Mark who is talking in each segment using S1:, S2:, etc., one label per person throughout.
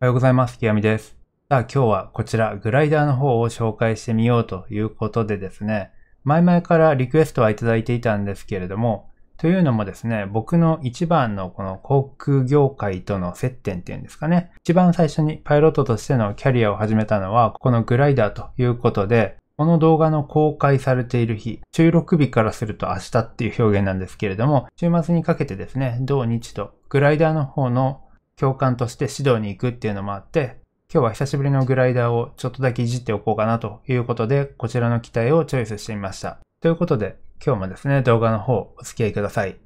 S1: おはようございます。きやみです。さあ、今日はこちら、グライダーの方を紹介してみようということでですね、前々からリクエストはいただいていたんですけれども、というのもですね、僕の一番のこの航空業界との接点っていうんですかね、一番最初にパイロットとしてのキャリアを始めたのは、このグライダーということで、この動画の公開されている日、収録日からすると明日っていう表現なんですけれども、週末にかけてですね、同日とグライダーの方の教官として指導に行くっていうのもあって、今日は久しぶりのグライダーをちょっとだけいじっておこうかなということで、こちらの機体をチョイスしてみました。ということで、今日もですね、動画の方お付き合いください。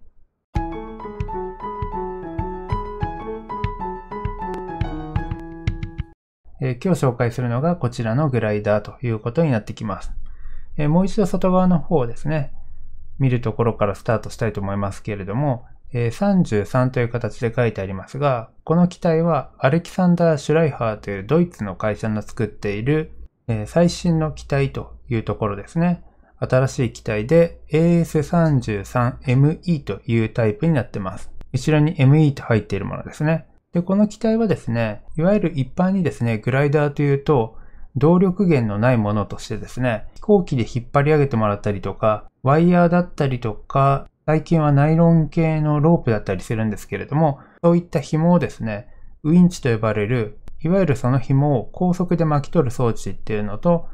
S1: え今日紹介するのがこちらのグライダーということになってきます。えもう一度外側の方をですね、見るところからスタートしたいと思いますけれども、え33という形で書いてありますが、この機体はアレキサンダー・シュライハーというドイツの会社の作っている、え最新の機体というところですね。新しい機体で AS33ME というタイプになってます。後ろに ME と入っているものですね。で、この機体はですね、いわゆる一般にですね、グライダーというと、動力源のないものとしてですね、飛行機で引っ張り上げてもらったりとか、ワイヤーだったりとか、最近はナイロン系のロープだったりするんですけれども、そういった紐をですね、ウィンチと呼ばれる、いわゆるその紐を高速で巻き取る装置っていうのと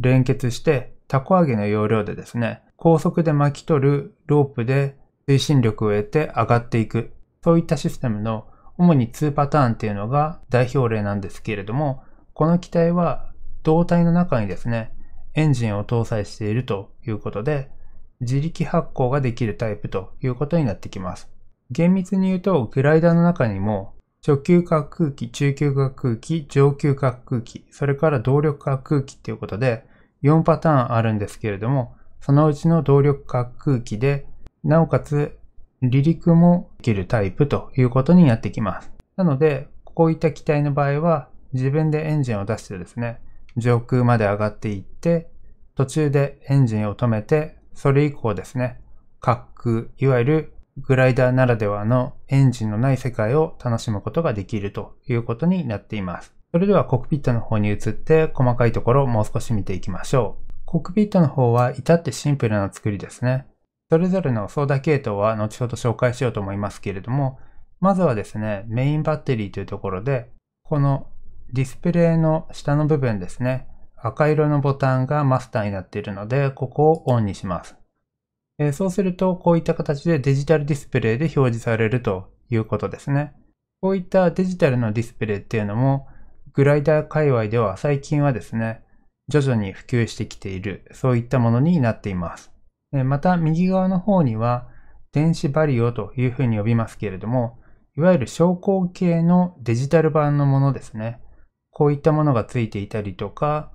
S1: 連結して、タコ揚げの要領でですね、高速で巻き取るロープで推進力を得て上がっていく、そういったシステムの主に2パターンっていうのが代表例なんですけれども、この機体は胴体の中にですね、エンジンを搭載しているということで、自力発行ができるタイプということになってきます。厳密に言うと、グライダーの中にも、初級滑空機、中級滑空機、上級滑空機、それから動力滑空機っていうことで、4パターンあるんですけれども、そのうちの動力滑空機で、なおかつ離陸もできるタイプということになってきます。なので、こういった機体の場合は、自分でエンジンを出してですね、上空まで上がっていって、途中でエンジンを止めてそれ以降ですね、滑空、いわゆるグライダーならではのエンジンのない世界を楽しむことができるということになっています。それではコックピットの方に移って細かいところをもう少し見ていきましょう。コックピットの方は至ってシンプルな作りですね。それぞれのソーダ系統は後ほど紹介しようと思いますけれども、まずはですね、メインバッテリーというところで、このディスプレイの下の部分ですね。赤色のボタンがマスターになっているので、ここをオンにします。えそうすると、こういった形でデジタルディスプレイで表示されるということですね。こういったデジタルのディスプレイっていうのも、グライダー界隈では最近はですね、徐々に普及してきている、そういったものになっています。また、右側の方には、電子バリオというふうに呼びますけれども、いわゆる昇降系のデジタル版のものですね。こういったものがついていたりとか、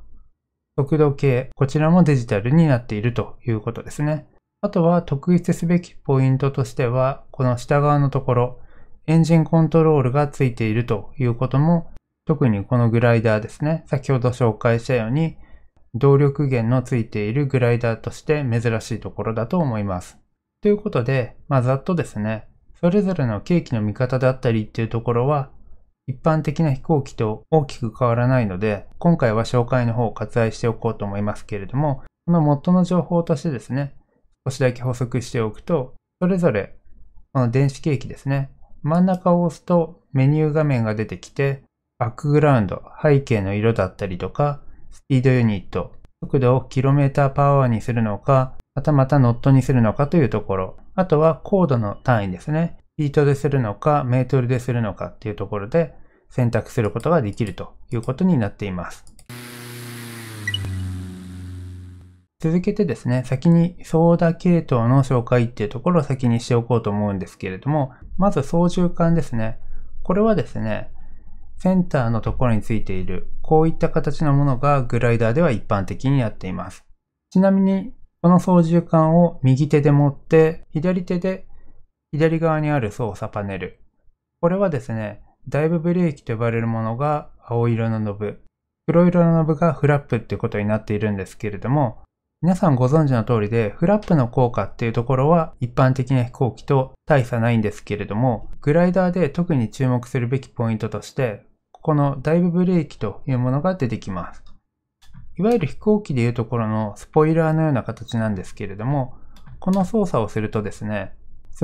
S1: 速度計、こちらもデジタルになっているということですね。あとは特筆すべきポイントとしては、この下側のところ、エンジンコントロールがついているということも、特にこのグライダーですね、先ほど紹介したように、動力源のついているグライダーとして珍しいところだと思います。ということで、まあ、ざっとですね、それぞれのケーキの見方だったりっていうところは、一般的な飛行機と大きく変わらないので、今回は紹介の方を割愛しておこうと思いますけれども、このモッドの情報としてですね、少しだけ補足しておくと、それぞれ、この電子ケーキですね、真ん中を押すとメニュー画面が出てきて、バックグラウンド、背景の色だったりとか、スピードユニット、速度をキロメーターパワーにするのか、はたまたノットにするのかというところ、あとは高度の単位ですね。フィートでするのか、メートルでするのかっていうところで、選択することができるということになっています。続けてですね、先にソーダ系統の紹介っていうところを先にしておこうと思うんですけれども、まず操縦桿ですね。これはですね、センターのところについている、こういった形のものがグライダーでは一般的にやっています。ちなみに、この操縦桿を右手で持って、左手で左側にある操作パネル。これはですね、ダイブブレーキと呼ばれるものが青色のノブ、黒色のノブがフラップっていうことになっているんですけれども、皆さんご存知の通りで、フラップの効果っていうところは一般的な飛行機と大差ないんですけれども、グライダーで特に注目するべきポイントとして、ここのダイブブレーキというものが出てきます。いわゆる飛行機でいうところのスポイラーのような形なんですけれども、この操作をするとですね、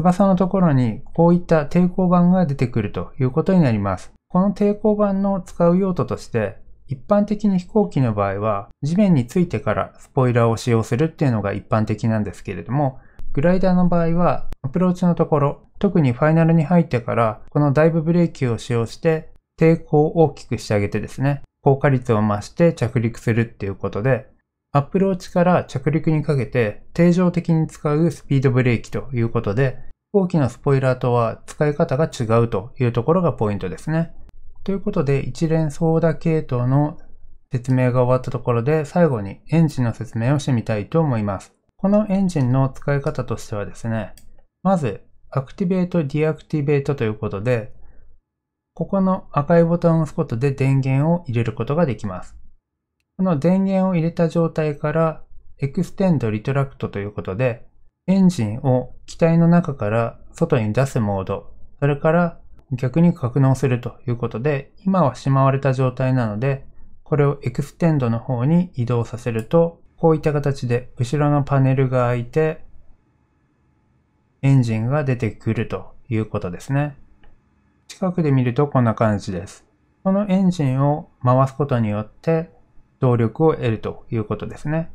S1: 翼のところにこういった抵抗板が出てくるということになります。この抵抗板の使う用途として、一般的に飛行機の場合は地面についてからスポイラーを使用するっていうのが一般的なんですけれども、グライダーの場合はアプローチのところ、特にファイナルに入ってからこのダイブブレーキを使用して抵抗を大きくしてあげてですね、効果率を増して着陸するっていうことで、アプローチから着陸にかけて定常的に使うスピードブレーキということで、飛行機のスポイラーとは使い方が違うというところがポイントですね。ということで、一連操舵系統の説明が終わったところで、最後にエンジンの説明をしてみたいと思います。このエンジンの使い方としてはですね、まず、アクティベート、ディアクティベートということで、ここの赤いボタンを押すことで電源を入れることができます。この電源を入れた状態からエクステンドリトラクトということで、エンジンを機体の中から外に出すモード、それから逆に格納するということで、今はしまわれた状態なので、これをエクステンドの方に移動させると、こういった形で後ろのパネルが開いて、エンジンが出てくるということですね。近くで見るとこんな感じです。このエンジンを回すことによって、動力を得るということですね。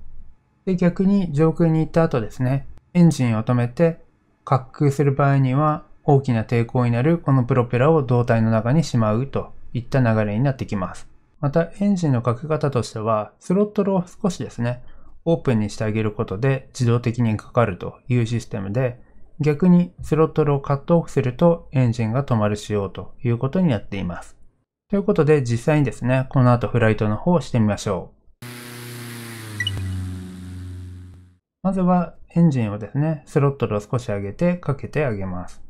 S1: で、逆に上空に行った後ですね、エンジンを止めて滑空する場合には大きな抵抗になるこのプロペラを胴体の中にしまうといった流れになってきます。またエンジンのかけ方としてはスロットルを少しですね、オープンにしてあげることで自動的にかかるというシステムで逆にスロットルをカットオフするとエンジンが止まる仕様ということになっています。ということで実際にですね、この後フライトの方をしてみましょう。まずはエンジンをですね、スロットルを少し上げてかけてあげます。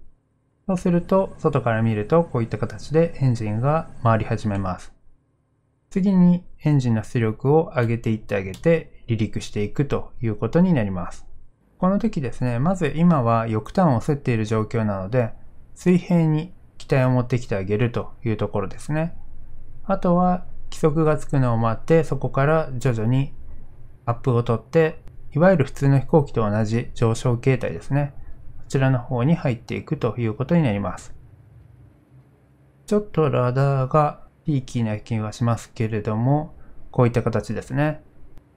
S1: そうすると、外から見るとこういった形でエンジンが回り始めます。次にエンジンの出力を上げていってあげて離陸していくということになります。この時ですね、まず今は翼端を競っている状況なので、水平に体を持ってきてあげるというところですね。あとは規則がつくのを待ってそこから徐々にアップを取っていわゆる普通の飛行機と同じ上昇形態ですね。こちらの方に入っていくということになります。ちょっとラダーがピーキーな気がしますけれども、こういった形ですね。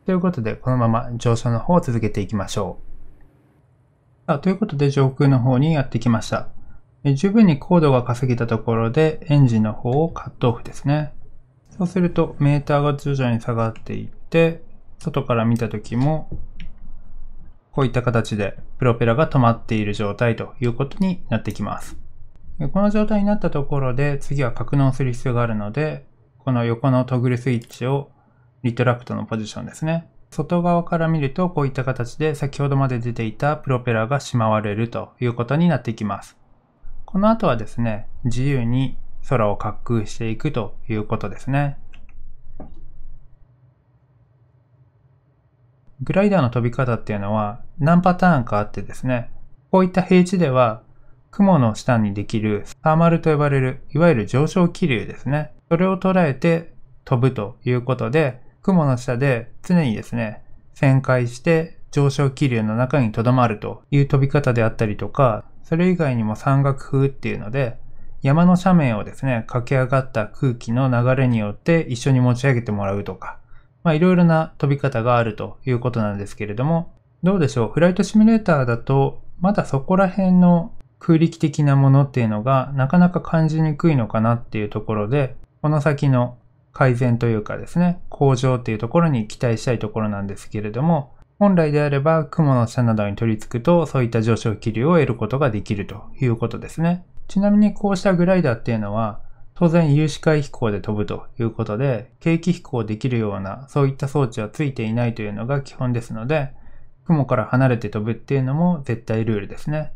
S1: ということで、このまま上昇の方を続けていきましょう。あということで、上空の方にやってきました。十分にコードが稼げたところでエンジンの方をカットオフですね。そうするとメーターが徐々に下がっていって、外から見た時もこういった形でプロペラが止まっている状態ということになってきます。この状態になったところで次は格納する必要があるので、この横のトグルスイッチをリトラクトのポジションですね。外側から見るとこういった形で先ほどまで出ていたプロペラがしまわれるということになってきます。この後はですね、自由に空を滑空していくということですね。グライダーの飛び方っていうのは何パターンかあってですね、こういった平地では雲の下にできるサーマルと呼ばれる、いわゆる上昇気流ですね。それを捉えて飛ぶということで、雲の下で常にですね、旋回して上昇気流の中に留まるという飛び方であったりとか、それ以外にも山岳風っていうので、山の斜面をですね、駆け上がった空気の流れによって一緒に持ち上げてもらうとか、まあいろいろな飛び方があるということなんですけれども、どうでしょうフライトシミュレーターだと、まだそこら辺の空力的なものっていうのがなかなか感じにくいのかなっていうところで、この先の改善というかですね、向上っていうところに期待したいところなんですけれども、本来であれば雲の下などに取り付くとそういった上昇気流を得ることができるということですね。ちなみにこうしたグライダーっていうのは当然有視界飛行で飛ぶということで、景気飛行できるようなそういった装置はついていないというのが基本ですので、雲から離れて飛ぶっていうのも絶対ルールですね。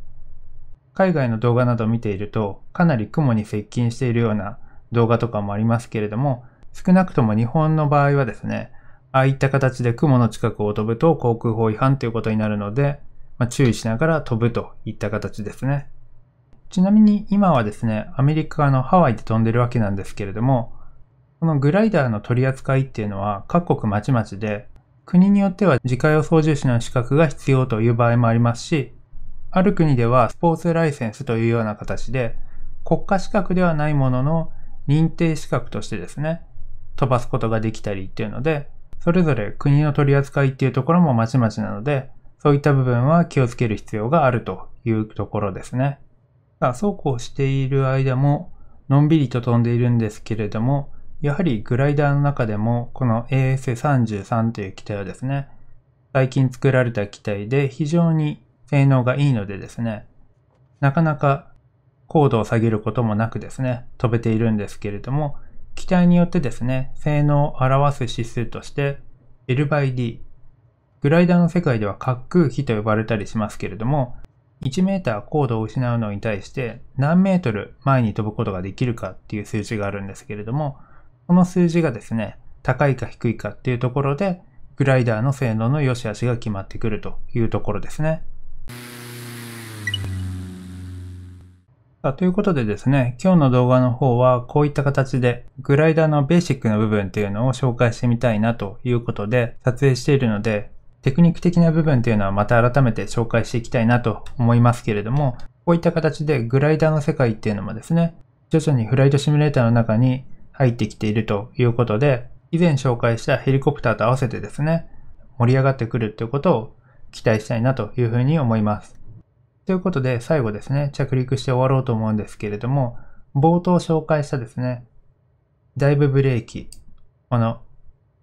S1: 海外の動画などを見ていると、かなり雲に接近しているような動画とかもありますけれども、少なくとも日本の場合はですね、ああいった形で雲の近くを飛ぶと航空法違反ということになるので、まあ、注意しながら飛ぶといった形ですね。ちなみに今はですね、アメリカのハワイで飛んでるわけなんですけれども、このグライダーの取り扱いっていうのは各国まちまちで、国によっては自家用操縦士の資格が必要という場合もありますし、ある国ではスポーツライセンスというような形で、国家資格ではないものの認定資格としてですね、飛ばすことができたりっていうので、それぞれ国の取り扱いっていうところもまちまちなので、そういった部分は気をつける必要があるというところですね。さあ、そうこうしている間も、のんびりと飛んでいるんですけれども、やはりグライダーの中でも、この AS33 という機体はですね、最近作られた機体で非常に性能がいいのでですね、なかなか高度を下げることもなくですね、飛べているんですけれども、機体によってですね、性能を表す指数として L by D、グライダーの世界では滑空比と呼ばれたりしますけれども、1メーター高度を失うのに対して何メートル前に飛ぶことができるかっていう数字があるんですけれども、この数字がですね、高いか低いかっていうところで、グライダーの性能の良し悪しが決まってくるというところですね。さあ、ということでですね、今日の動画の方はこういった形でグライダーのベーシックな部分っていうのを紹介してみたいなということで撮影しているので、テクニック的な部分っていうのはまた改めて紹介していきたいなと思いますけれども、こういった形でグライダーの世界っていうのもですね、徐々にフライトシミュレーターの中に入ってきているということで、以前紹介したヘリコプターと合わせてですね、盛り上がってくるっていうことを期待したいなというふうに思います。ということで、最後ですね、着陸して終わろうと思うんですけれども、冒頭紹介したですね、ダイブブレーキ、この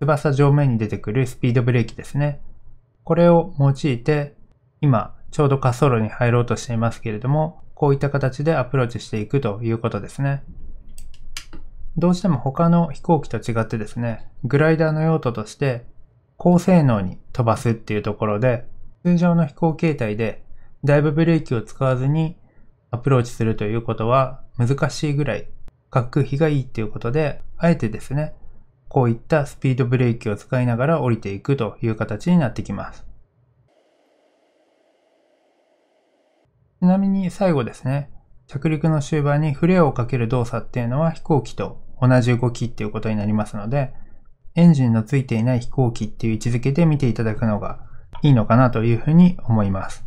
S1: 翼上面に出てくるスピードブレーキですね。これを用いて、今、ちょうど滑走路に入ろうとしていますけれども、こういった形でアプローチしていくということですね。どうしても他の飛行機と違ってですね、グライダーの用途として高性能に飛ばすっていうところで、通常の飛行形態でだいぶブレーキを使わずにアプローチするということは難しいぐらい滑空比がいいっていうことで、あえてですね、こういったスピードブレーキを使いながら降りていくという形になってきます。ちなみに最後ですね、着陸の終盤にフレアをかける動作っていうのは飛行機と同じ動きっていうことになりますので、エンジンのついていない飛行機っていう位置づけで見ていただくのがいいのかなというふうに思います。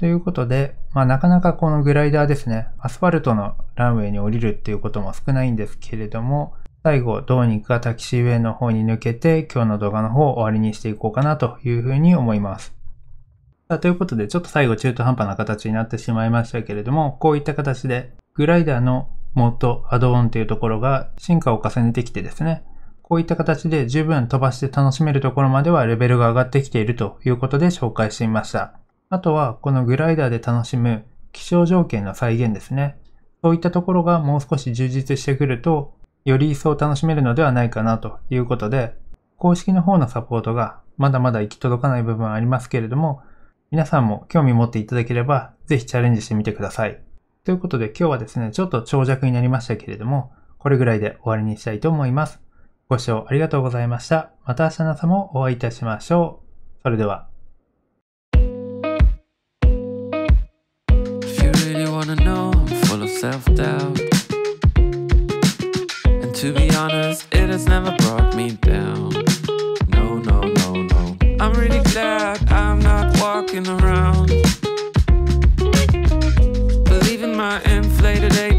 S1: ということで、まあ、なかなかこのグライダーですね、アスファルトのランウェイに降りるっていうことも少ないんですけれども、最後、どうにかタキシーウェイの方に抜けて、今日の動画の方を終わりにしていこうかなというふうに思います。さあ、ということで、ちょっと最後中途半端な形になってしまいましたけれども、こういった形で、グライダーのモード、アドオンというところが進化を重ねてきてですね、こういった形で十分飛ばして楽しめるところまではレベルが上がってきているということで紹介してみました。あとはこのグライダーで楽しむ気象条件の再現ですね。そういったところがもう少し充実してくると、より一層楽しめるのではないかなということで、公式の方のサポートがまだまだ行き届かない部分はありますけれども、皆さんも興味持っていただければ、ぜひチャレンジしてみてください。ということで今日はですね、ちょっと長尺になりましたけれども、これぐらいで終わりにしたいと思います。ご視聴ありがとうございました。また明日の朝もお会いいたしましょう。それでは。wanna know, I'm full of self-doubt And to be honest, it has never brought me down No, no, no, no I'm really glad I'm not walking around Believing my inflated